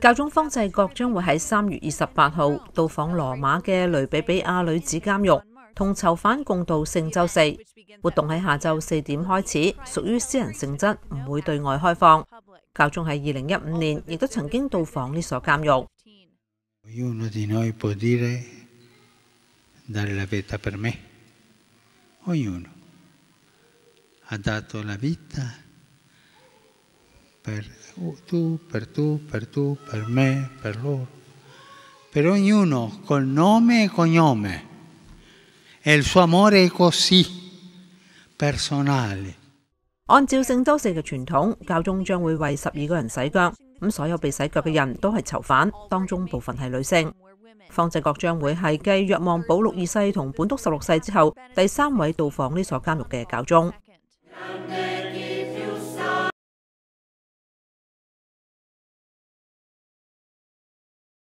教宗方济各将会喺三月二十八号到访罗马嘅雷比比亚女子监狱，同囚犯共度圣周四活动喺下昼四点开始，属于私人性质，唔会对外开放。教宗喺二零一五年亦都曾经到访呢所监狱。按照圣周四嘅传统，教宗将会为十二个人洗脚。咁所有被洗脚嘅人都系囚犯，当中部分系女性。方济各将会系继约望保禄二世同本笃十六世之后，第三位到访呢所监狱嘅教宗。